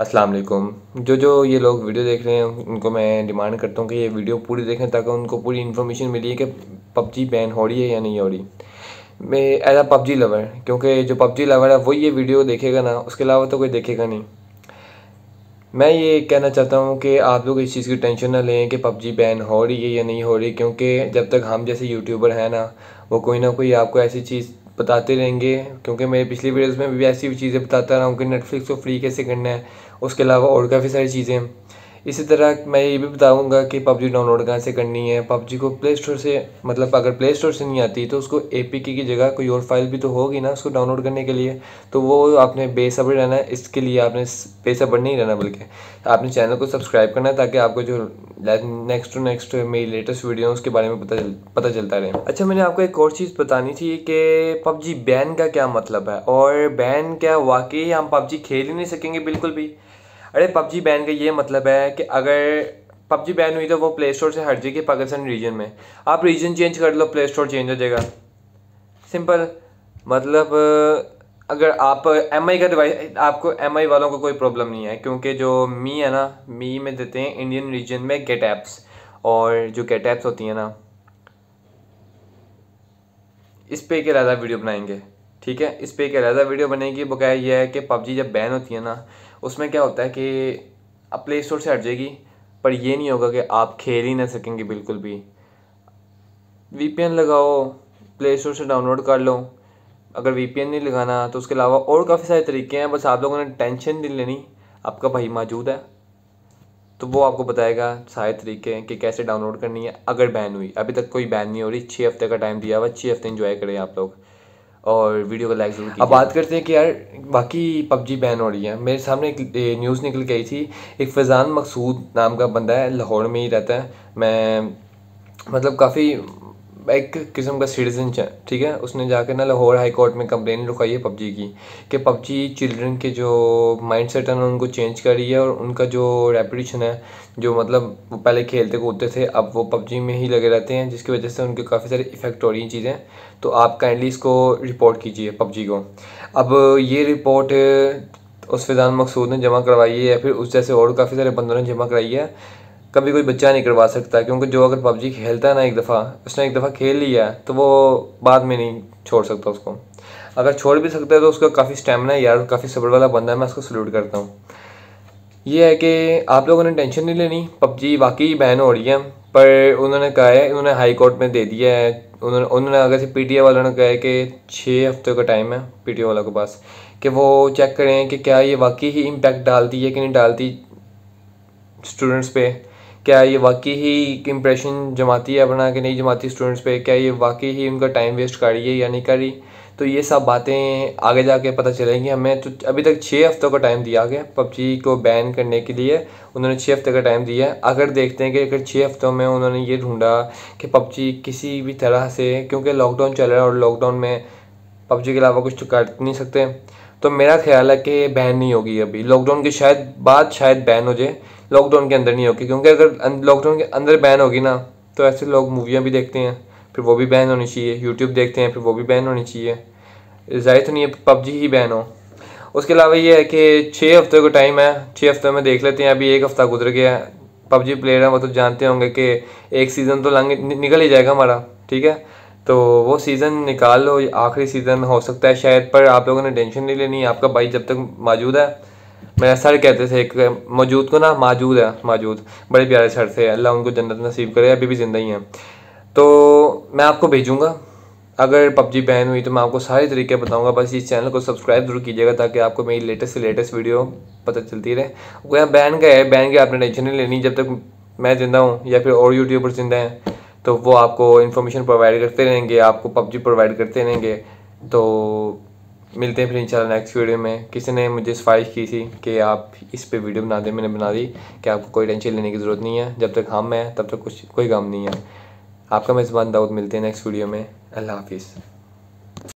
अस्सलाम वालेकुम जो जो ये लोग वीडियो देख रहे हैं उनको मैं डिमांड करता हूँ कि ये वीडियो पूरी देखें ताकि उनको पूरी इन्फॉर्मेशन मिली कि पबजी बैन हो रही है या नहीं हो रही मैं एज आ पबजी लवर क्योंकि जो पबजी लवर है वो ये वीडियो देखेगा ना उसके अलावा तो कोई देखेगा नहीं मैं ये कहना चाहता हूँ कि आप लोग इस चीज़ की टेंशन ना लें कि पबजी बैन हो रही है या नहीं हो रही क्योंकि जब तक हम जैसे यूट्यूबर हैं ना वो कोई ना कोई आपको ऐसी चीज़ बताते रहेंगे क्योंकि मेरे पिछली वीडियोस में भी ऐसी चीज़ें बताता रहा हूँ कि नेटफ्लिक्स को फ्री कैसे करना है उसके अलावा और काफ़ी सारी चीज़ें इसी तरह मैं ये भी बताऊंगा कि पबजी डाउनलोड कहाँ से करनी है पबजी को प्ले स्टोर से मतलब अगर प्ले स्टोर से नहीं आती तो उसको ए पी की जगह कोई और फाइल भी तो होगी ना उसको डाउनलोड करने के लिए तो वो आपने बेसब्र रहना है इसके लिए आपने बेसब्र नहीं रहना बल्कि आपने चैनल को सब्सक्राइब करना है ताकि आपको जो नेक्स्ट टू नेक्स्ट मेरी लेटेस्ट वीडियो उसके बारे में पता चल, पता चलता रहे अच्छा मैंने आपको एक और चीज़ बतानी थी कि पबजी बैन का क्या मतलब है और बैन क्या वाकई हम पबजी खेल ही नहीं सकेंगे बिल्कुल भी अरे पबजी बैन का ये मतलब है कि अगर पबजी बैन हुई तो वो प्ले स्टोर से हट जाएगी पाकिस्तान रीजन में आप रीजन चेंज कर लो प्ले स्टोर चेंज हो जाएगा सिंपल मतलब अगर आप एम आई का डिवाइस आपको एम आई वालों को कोई प्रॉब्लम नहीं है क्योंकि जो मी है ना मी में देते हैं इंडियन रीजन में गेट ऐप्स और जो गेट ऐप्स होती हैं ना इस पे के ज़्यादा वीडियो बनाएंगे ठीक है इस पर एक अलहदा वीडियो बनेगी बकाया यह है कि पबजी जब बैन होती है ना उसमें क्या होता है कि अब प्ले स्टोर से हट जाएगी पर यह नहीं होगा कि आप खेल ही ना सकेंगे बिल्कुल भी वीपीएन लगाओ प्ले स्टोर से डाउनलोड कर लो अगर वीपीएन नहीं लगाना तो उसके अलावा और काफ़ी सारे तरीके हैं बस आप लोगों ने टेंशन नहीं लेनी आपका भाई मौजूद है तो वो आपको बताएगा सारे तरीके कि कैसे डाउनलोड करनी है अगर बैन हुई अभी तक कोई बैन नहीं हो रही छः हफ्ते का टाइम दिया हुआ छः हफ्ते इंजॉय करें आप लोग और वीडियो को लाइक जरूर अब बात करते हैं कि यार बाकी पबजी बैन हो रही है मेरे सामने एक न्यूज़ निकल के आई थी एक फैज़ान मकसूद नाम का बंदा है लाहौर में ही रहता है मैं मतलब काफ़ी एक किस्म का सिटीजन है ठीक है उसने जाकर ना लाहौर हाई कोर्ट में कंप्लेन लिखाई है पबजी की कि पबजी चिल्ड्रन के जो माइंड सेट है ना उनको चेंज कर रही है और उनका जो रेपटेशन है जो मतलब वो पहले खेलते कूदते थे अब वो पबजी में ही लगे रहते हैं जिसकी वजह से उनके काफ़ी सारे इफ़ेक्ट हो रही हैं चीज़ें तो आप काइंडली इसको रिपोर्ट कीजिए पबजी को अब ये रिपोर्ट उस फिजान मकसूद ने जमा करवाई है या फिर उस जैसे और काफ़ी सारे बंदों ने जमा कराई है कभी कोई बच्चा नहीं करवा सकता क्योंकि जो अगर पबजी खेलता है ना एक दफ़ा उसने एक दफ़ा खेल लिया तो वो बाद में नहीं छोड़ सकता उसको अगर छोड़ भी सकता है तो उसका काफ़ी स्टेमिना है यार काफ़ी सब्र वाला बंदा है मैं उसको सल्यूट करता हूँ ये है कि आप लोगों ने टेंशन नहीं लेनी पबजी वाकई बैन हो रही है पर उन्होंने कहा है उन्होंने हाई कोर्ट में दे दिया है उन्होंने उन्होंने अगर से पी वालों ने कहा है कि छः हफ्ते का टाइम है पी वालों के पास कि वो चेक करें कि क्या ये वाकई ही इम्पैक्ट डालती है कि नहीं डालती स्टूडेंट्स पे क्या ये वाकई ही इम्प्रेशन जमाती है अपना कि नहीं जमाती स्टूडेंट्स पे क्या ये वाकई ही उनका टाइम वेस्ट कर रही है या नहीं कर रही तो ये सब बातें आगे जाके पता चलेंगी हमें तो अभी तक छः हफ्तों का टाइम दिया गया पबजी को बैन करने के लिए उन्होंने छः हफ्ते का टाइम दिया है अगर देखते हैं कि अगर छः हफ्तों में उन्होंने ये ढूंढा कि पबजी किसी भी तरह से क्योंकि लॉकडाउन चल रहा है और लॉकडाउन में पबजी के अलावा कुछ तो कर नहीं सकते तो मेरा ख्याल है कि बैन नहीं होगी अभी लॉकडाउन के शायद बाद शायद बैन हो जाए लॉकडाउन के अंदर नहीं होगी क्योंकि अगर लॉकडाउन अं-, के अंदर बैन होगी ना तो ऐसे लोग मूवियाँ भी देखते हैं फिर वो भी बैन होनी चाहिए यूट्यूब देखते हैं फिर वो भी बैन होनी चाहिए जाहिर तो नहीं है पबजी ही बैन हो उसके अलावा ये है कि छः हफ्ते का टाइम है छः हफ्ते में देख लेते हैं अभी एक हफ़्ता गुजर गया है पबजी प्लेयर हैं वो तो जानते होंगे कि एक सीज़न तो लंग निकल ही जाएगा हमारा ठीक है तो वो सीज़न निकाल लो आखिरी सीज़न हो सकता है शायद पर आप लोगों ने टेंशन नहीं लेनी आपका भाई जब तक मौजूद है मेरा सर कहते थे एक मौजूद को ना मौजूद है मौजूद बड़े प्यारे सर थे अल्लाह उनको जन्नत नसीब करे अभी भी ज़िंदा ही हैं तो मैं आपको भेजूँगा अगर पबजी बैन हुई तो मैं आपको सारे तरीके बताऊंगा बस इस चैनल को सब्सक्राइब जरूर कीजिएगा ताकि आपको मेरी लेटेस्ट से लेटेस्ट वीडियो पता चलती रहे वो यहाँ बैन का है बैन की आपने टेंशन नहीं लेनी जब तक मैं ज़िंदा हूँ या फिर और यूट्यूबर ज़िंदा हैं तो वो आपको इन्फॉर्मेशन प्रोवाइड करते रहेंगे आपको पबजी प्रोवाइड करते रहेंगे तो मिलते हैं फिर इंशाल्लाह नेक्स्ट वीडियो में किसी ने मुझे सिफारिश की थी कि आप इस पे वीडियो बना दें मैंने बना दी कि आपको कोई टेंशन लेने की ज़रूरत नहीं है जब तक हम हैं तब तक कुछ कोई काम नहीं है आपका मेज़बान दाऊद मिलते हैं नेक्स्ट वीडियो में अल्लाह हाफिज़